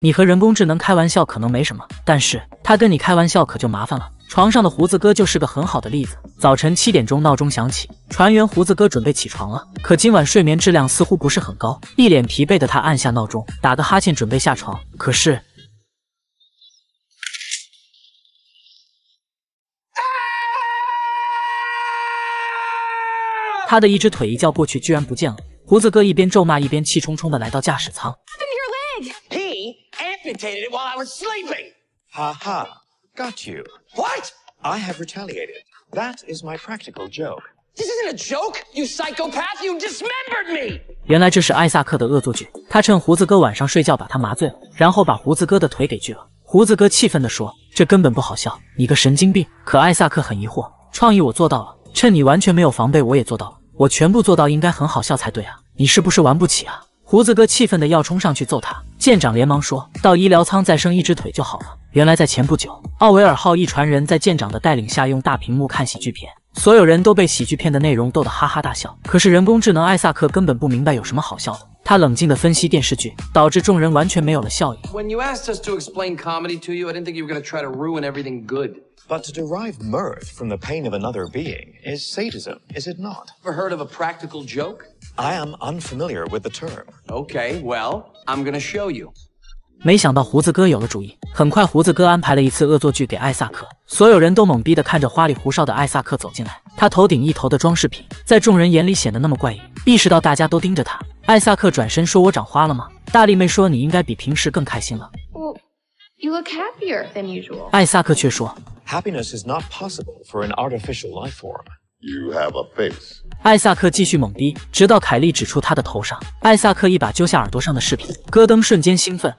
你和人工智能开玩笑可能没什么，但是他跟你开玩笑可就麻烦了。床上的胡子哥就是个很好的例子。早晨七点钟闹钟响起，船员胡子哥准备起床了。可今晚睡眠质量似乎不是很高，一脸疲惫的他按下闹钟，打个哈欠准备下床。可是，他的一只腿一觉过去居然不见了。胡子哥一边咒骂一边气冲冲的来到驾驶舱。amputated it while I was sleeping. Haha, got you. What? I have retaliated. That is my practical joke. This isn't a joke, you psychopath! You dismembered me. 原来这是艾萨克的恶作剧，他趁胡子哥晚上睡觉把他麻醉，了，然后把胡子哥的腿给锯了。胡子哥气愤的说：“这根本不好笑，你个神经病！”可艾萨克很疑惑，创意我做到了，趁你完全没有防备我也做到了，我全部做到应该很好笑才对啊，你是不是玩不起啊？胡子哥气愤的要冲上去揍他，舰长连忙说：“到医疗舱再生一只腿就好了。”原来在前不久，奥维尔号一船人在舰长的带领下用大屏幕看喜剧片，所有人都被喜剧片的内容逗得哈哈大笑。可是人工智能艾萨克根本不明白有什么好笑的，他冷静的分析电视剧，导致众人完全没有了笑意。I am unfamiliar with the term. Okay, well, I'm gonna show you. 没想到胡子哥有了主意。很快，胡子哥安排了一次恶作剧给艾萨克。所有人都懵逼的看着花里胡哨的艾萨克走进来。他头顶一头的装饰品，在众人眼里显得那么怪异。意识到大家都盯着他，艾萨克转身说：“我长花了吗？”大力妹说：“你应该比平时更开心了。” w you look happier than usual. 艾萨克却说：“Happiness is not possible for an artificial life form. You have a face.” 艾萨克继续懵逼，直到凯莉指出他的头上，艾萨克一把揪下耳朵上的饰品，戈登瞬间兴奋。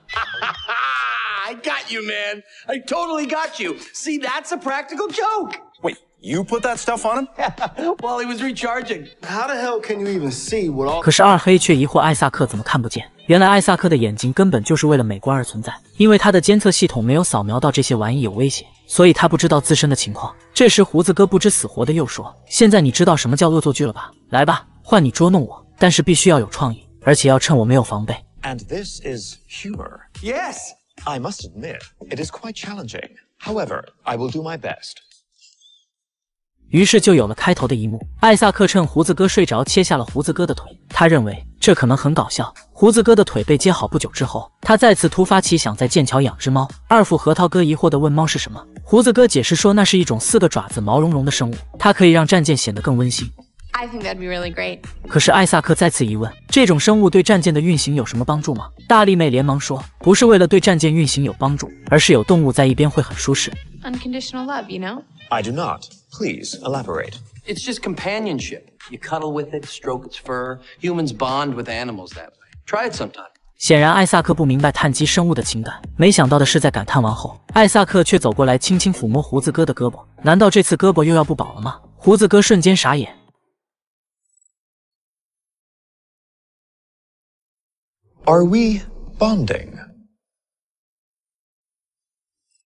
I got you, man. I totally got you. See, that's a practical joke. Wait, you put that stuff on him while he was recharging? How the hell can you even see what? all? 可是二黑却疑惑艾萨克怎么看不见？原来艾萨克的眼睛根本就是为了美观而存在，因为他的监测系统没有扫描到这些玩意有威胁，所以他不知道自身的情况。这时，胡子哥不知死活的又说：“现在你知道什么叫恶作剧了吧？来吧，换你捉弄我，但是必须要有创意，而且要趁我没有防备。” And this is humor. Yes, I must admit it is quite challenging. However, I will do my best. 于是就有了开头的一幕：艾萨克趁胡子哥睡着，切下了胡子哥的腿。他认为。这可能很搞笑。胡子哥的腿被接好不久之后，他再次突发奇想，在剑桥养只猫。二副核桃哥疑惑地问：“猫是什么？”胡子哥解释说：“那是一种四个爪子、毛茸茸的生物，它可以让战舰显得更温馨。” I think that'd be really great. 可是艾萨克再次疑问：“这种生物对战舰的运行有什么帮助吗？”大力妹连忙说：“不是为了对战舰运行有帮助，而是有动物在一边会很舒适。” Unconditional love, you know? I do not. Please elaborate. It's just companionship. you cuddle with it stroke its fur humans bond with animals that way try it sometime 显然艾萨克不明白碳基生物的情感没想到的是在感叹完后艾萨克却走过来轻轻抚摸胡子哥的胳膊难道这次胳膊又要不保了吗胡子哥瞬间傻眼 are we bonding